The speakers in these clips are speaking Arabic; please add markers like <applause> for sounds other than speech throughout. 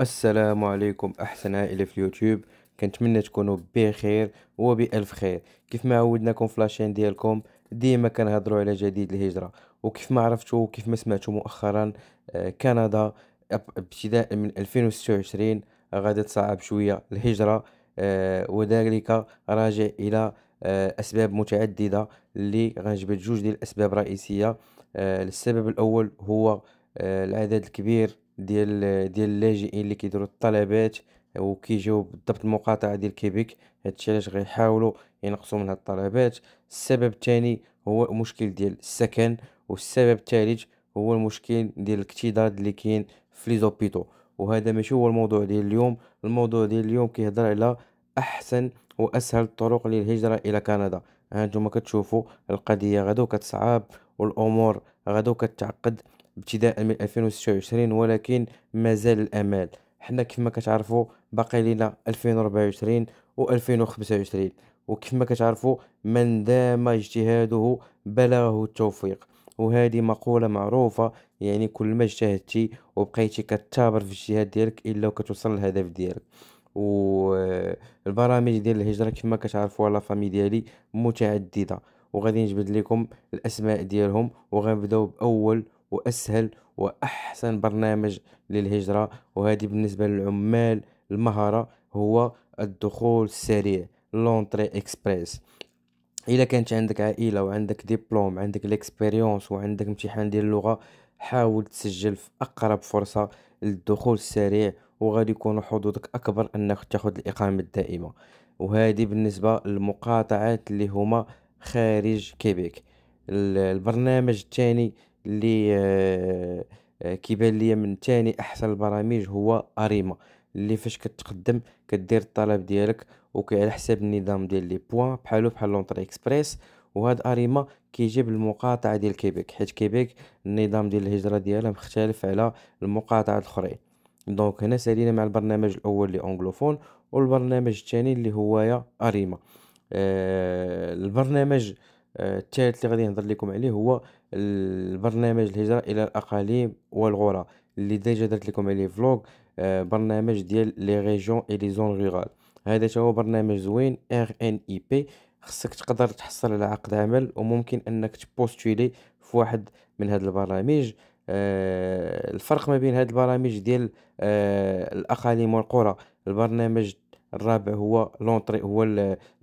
السلام عليكم احسن عائله في اليوتيوب كنتمنى تكونوا بخير وبالف خير كيف ما عودناكم في لاشين ديالكم ديما كنهضروا على جديد الهجره وكيف ما عرفتوا وكيف ما سمعتوا مؤخرا آه، كندا ابتداء من 2026 غادي تصعب شويه الهجره آه، وذلك راجع الى آه، اسباب متعدده اللي غنجبد جوج ديال الاسباب الرئيسيه السبب الاول هو العدد الكبير ديال ديال اللاجئين اللي كيديروا الطلبات وكيجيو بالضبط المقاطعه ديال كيبيك هادشي علاش غيحاولوا ينقصوا من هاد الطلبات السبب الثاني هو مشكل ديال السكن والسبب الثالث هو المشكل ديال الاكتضاد اللي كاين في لي زوبيتو وهذا ماشي هو الموضوع ديال اليوم الموضوع ديال اليوم كيهضر على احسن واسهل الطرق للهجره الى كندا هانتوما كتشوفوا القضيه غدو كتصعب والامور غدو كتعقد ابتداء من 2026 ولكن مازال الامال حنا كما كتعرفوا باقي لينا 2024 و2025 وكما كتعرفوا من دام اجتهاده بلغه التوفيق وهذه مقوله معروفه يعني كل ما اجتهدتي وبقيتي كتابر في الاجتهاد ديالك الا وكتوصل للهدف ديالك والبرامج ديال الهجره كما كتعرفوا لا فامي ديالي متعدده وغادي نجبد لكم الاسماء ديالهم وغنبداو باول واسهل واحسن برنامج للهجره وهذه بالنسبه للعمال المهاره هو الدخول السريع لونتري اكسبريس الا كانت عندك عائله وعندك ديبلوم عندك ليكسبيريونس وعندك امتحان ديال اللغه حاول تسجل في اقرب فرصه للدخول السريع وغادي يكون حظوظك اكبر انك تاخذ الاقامه الدائمه وهذه بالنسبه للمقاطعات اللي هما خارج كيبيك البرنامج الثاني اللي آه، آه، كيبان ليا من ثاني احسن البرامج هو اريما اللي فاش كتقدم كدير الطلب ديالك على حساب النظام ديال لي بوين بحالو بحال لونطري اكسبريس وهاد اريما كيجي بالمقاطعه ديال كيبيك حيت كيبيك النظام ديال الهجره ديالها مختلف على المقاطعات الاخرى دونك هنا سالينا مع البرنامج الاول اللي اونغلوفون والبرنامج الثاني اللي هو يا اريما آه البرنامج الثالث اللي غادي نهضر لكم عليه هو البرنامج الهجرة الى الاقاليم والغرى اللي ديجا درت لكم عليه فلوغ آه، برنامج ديال لي ريجون اي لي زون رورال هذا هو برنامج زوين ار ان اي بي خصك تقدر تحصل على عقد عمل وممكن انك تبوستولي في واحد من هاد البرامج آه الفرق ما بين هاد البرامج ديال آه الاقاليم والقرى البرنامج الرابع هو لونطري هو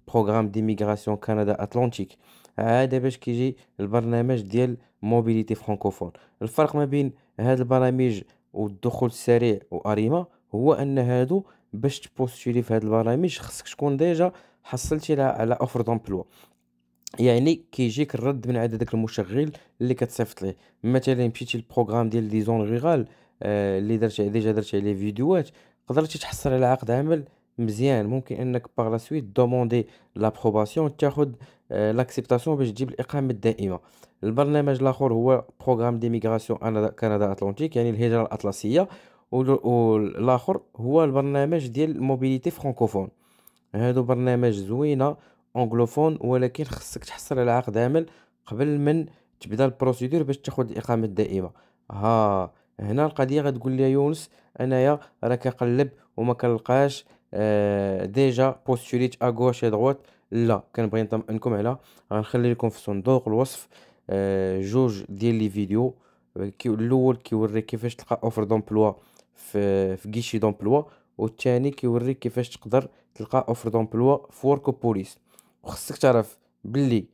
بروغرام ديميغراسيون كندا اتلانتيك عاد باش كيجي البرنامج ديال موبيليتي فرانكوفون الفرق ما بين هاد البرامج والدخول السريع واريما هو ان هادو باش تبوستولي في هاد البرامج خصك تكون ديجا حصلتي على اوفر دومبلوا يعني كيجيك الرد من عند داك المشغل اللي كتصيفط ليه مثلا مشيتي للبروغرام ديال دي زون ريغال آه، اللي درت ديجا درت عليه فيديوهات قدرتي تحصل على عقد عمل مزيان ممكن انك باغ لا سويت دوموندي لابروباسيون تاخد لاكسبتاسيون آه، باش تجيب الاقامه الدائمه البرنامج الاخر هو بروغرام ديميغراسيون كندا اتلانتيك يعني الهجره الاطلسيه والاخر هو البرنامج ديال موبيليتي فرانكوفون هادو برنامج زوينه انغلوفون ولكن خصك تحصل على عقد عمل قبل من تبدا البروسيدور باش تاخد الاقامه الدائمه ها هنا القضيه غتقول لي يونس انايا راه كنقلب وما كنلقاش آه، ديجا بوستوليت اغوش دروات لا كنبغي نطمئنكم على غنخلي لكم في صندوق الوصف آه، جوج ديال لي فيديو الاول كيوريك كيفاش تلقى اوفر دومبلوا في في كيشي دومبلوا والثاني كيوريك كيفاش تقدر تلقى اوفر دومبلوا في وركو بوليس وخصك تعرف باللي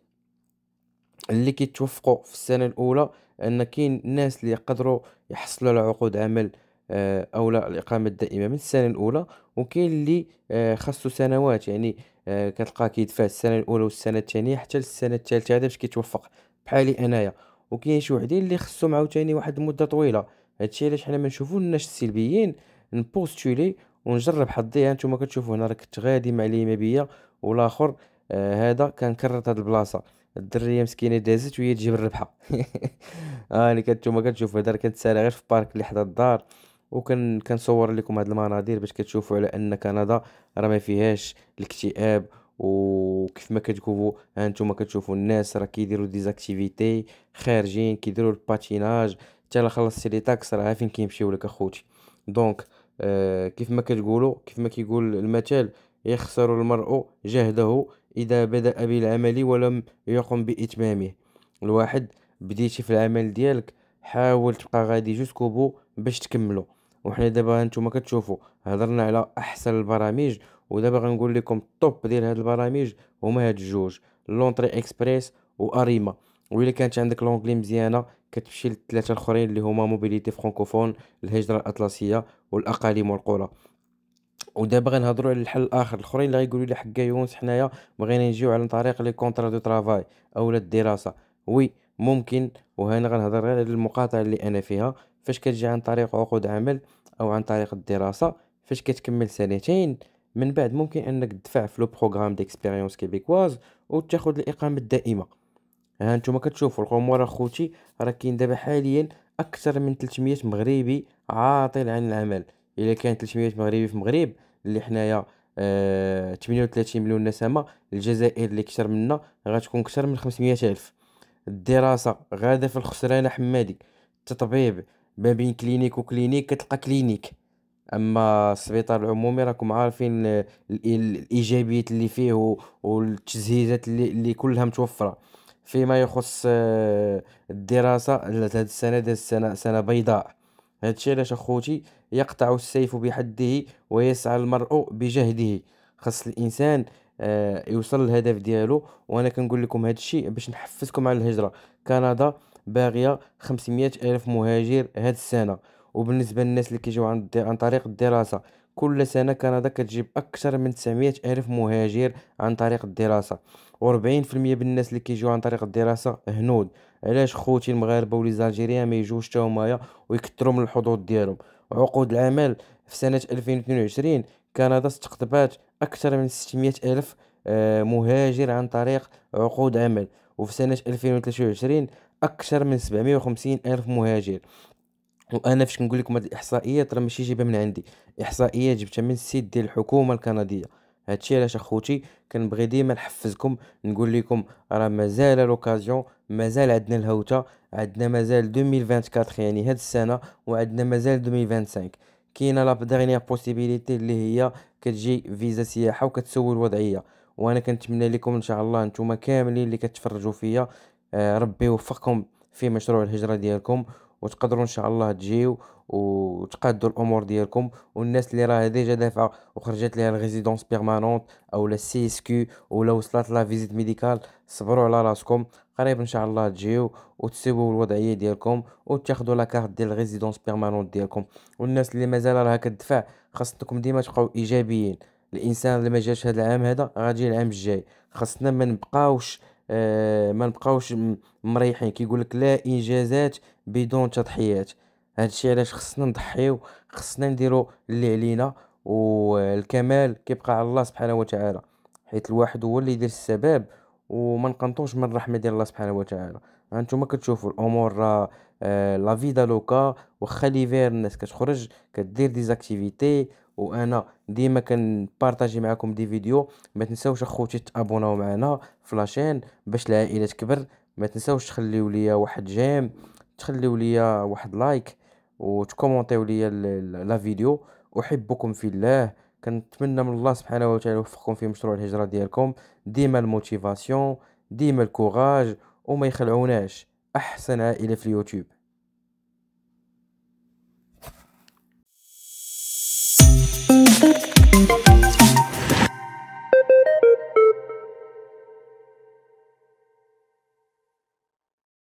اللي كيتوفقوا في السنه الاولى ان كاين الناس اللي يقدروا يحصلوا على عقود عمل آه، او لا الاقامه الدائمه من السنه الاولى وكاين اللي آه، خاصو سنوات يعني آه، كتلقاه كيدفع السنه الاولى والسنه الثانيه حتى للسنه الثالثه هذا باش كيتوفق بحالي انايا وكاين شي وحدين اللي خصهم عاوتاني واحد المده طويله هادشي علاش حنا ما الناس السلبيين نبوستولي ونجرب حظي ها نتوما كتشوفوا هنا راه كنت غادي مع اللي ما بيا والاخر آه هذا كان كرت هاد البلاصه الدريه مسكينه دازت وهي تجيب الربحه <laughs> آه اللي يعني كنتوما كتشوفوا هذا راه كنتسالى غير في بارك اللي حدا الدار وكان كنصور لكم هاد المناظر باش كتشوفوا على ان كندا راه ما فيهاش الاكتئاب وكيف ما كتقولوا هانتوما كتشوفوا الناس راه كيديروا ديزاكتيفيتي خارجين كيديروا الباتيناج حتى لا خلصتي لي طاكس راه فين كيمشيو لك اخوتي دونك آه كيف ما كتقولوا كيف ما كيقول المثل يخسر المرء جهده اذا بدا بالعمل ولم يقم باتمامه الواحد بديتي في العمل ديالك حاول تبقى غادي جوسكوبو باش تكملو وحنا دابا نتوما كتشوفوا هضرنا على احسن البرامج ودابا غنقول لكم الطوب ديال هاد البرامج هما هاد الجوج لونطري اكسبريس واريما وإلا كانت عندك لونجلي مزيانه كتمشي للثلاثه الاخرين اللي هما موبيليتي فرانكوفون الهجره الاطلسيه والاقاليم والقرى ودابا غنهضروا على الحل الاخر الاخرين اللي غيقولوا لي حكا يونس حنايا بغينا نجيو على طريق لي كونطرا دو ترافاي اولا الدراسه وي ممكن وهنا غنهضر غير على المقاطعه اللي انا فيها فاش كتجي عن طريق عقود عمل او عن طريق الدراسه فاش كتكمل سنتين من بعد ممكن انك تدفع في لو بروغرام ديكسبيريونس كيبيكواز وتاخذ الاقامه الدائمه ها نتوما كتشوفوا الامور اخوتي راه كاين دابا حاليا اكثر من 300 مغربي عاطل عن العمل الا كان 300 مغربي في المغرب اللي حنايا أه 38 مليون نسمه الجزائر اللي كثر منا غتكون كثر من 500 الف الدراسه غاده في الخسرانه حمادي التطبيب ما بين كلينيك وكلينيك كتلقى كلينيك اما السبيطار العمومي راكم عارفين آه، ال- الايجابيات اللي فيه و- والتجهيزات اللي, اللي كلها متوفره فيما يخص آه، الدراسه هاد السنه دازت السنه سنه بيضاء هادشي علاش اخوتي يقطع السيف بحده ويسعى المرء بجهده خاص الانسان آه، يوصل للهدف ديالو وانا كنقول لكم هادشي باش نحفزكم على الهجره كندا باغيه 500 الف مهاجر هاد السنه وبالنسبه للناس اللي كيجيو عن, عن طريق الدراسه كل سنه كندا كتجيب اكثر من 900 الف مهاجر عن طريق الدراسه و40% من الناس اللي كيجيو عن طريق الدراسه هنود علاش خوتي المغاربه وليزالجيريان ما يجوش حتى و ويكثروا من الحظوظ ديالهم عقود العمل في سنه 2022 كندا استقطبات اكثر من 600 الف آه، مهاجر عن طريق عقود عمل وفي سنه 2023 اكثر من 750 الف مهاجر وانا فاش كنقول لكم هاد الاحصائيات راه ماشي جايبه من عندي احصائيه جبتها من السيت ديال الحكومه الكنديه هادشي علاش اخوتي كنبغي ديما نحفزكم نقول لكم راه مازال لوكازيون مازال عندنا الهوته عندنا مازال 2024 يعني هاد السنه وعندنا مازال 2025 كاينه لا ديرنيير بوسيبيليتي اللي هي كتجي فيزا سياحه وكتسول الوضعيه وانا كنتمنى لكم ان شاء الله نتوما كاملين اللي كتفرجوا فيا آه، ربي يوفقكم في مشروع الهجرة ديالكم وتقدروا ان شاء الله تجيو وتقادوا الامور ديالكم والناس اللي راه ديجا دافعه وخرجت ليها الريزيدونس بيرمانونت او لا سي اس كيو ولا وصلت لا فيزيت ميديكال صبروا على راسكم قريب ان شاء الله تجيو وتسيبوا الوضعيه ديالكم وتاخذوا لا كارت ديال الريزيدونس بيرمانونت ديالكم والناس اللي مازال راها كتدفع خاصكم ديما تبقاو ايجابيين الانسان اللي ما جاش هذا العام هذا غادي العام الجاي خاصنا ما نبقاوش آه، ما نبقاوش مريحين كيقول لك لا انجازات بدون تضحيات هادشي علاش خصنا نضحيو خصنا نديرو اللي علينا والكمال كيبقى على الله سبحانه وتعالى حيت الواحد هو اللي يدير السبب وما نقنطوش من الرحمه ديال الله سبحانه وتعالى هانتوما كتشوفوا الامور راه آه، لا فيدا لوكا واخا ليفير الناس كتخرج كدير ديزاكتيفيتي وانا ديما كنبارطاجي معكم دي فيديو ما تنساوش اخوتي تابوناو معنا في لاشين باش العائله تكبر ما تنساوش تخليو ليا واحد جيم تخليو ليا واحد لايك وتكومونتيو ليا لا فيديو احبكم في الله كنتمنى من الله سبحانه وتعالى يوفقكم في مشروع الهجره ديالكم ديما الموتيفاسيون ديما الكوراج وما يخلعوناش احسن عائله في اليوتيوب Thank you.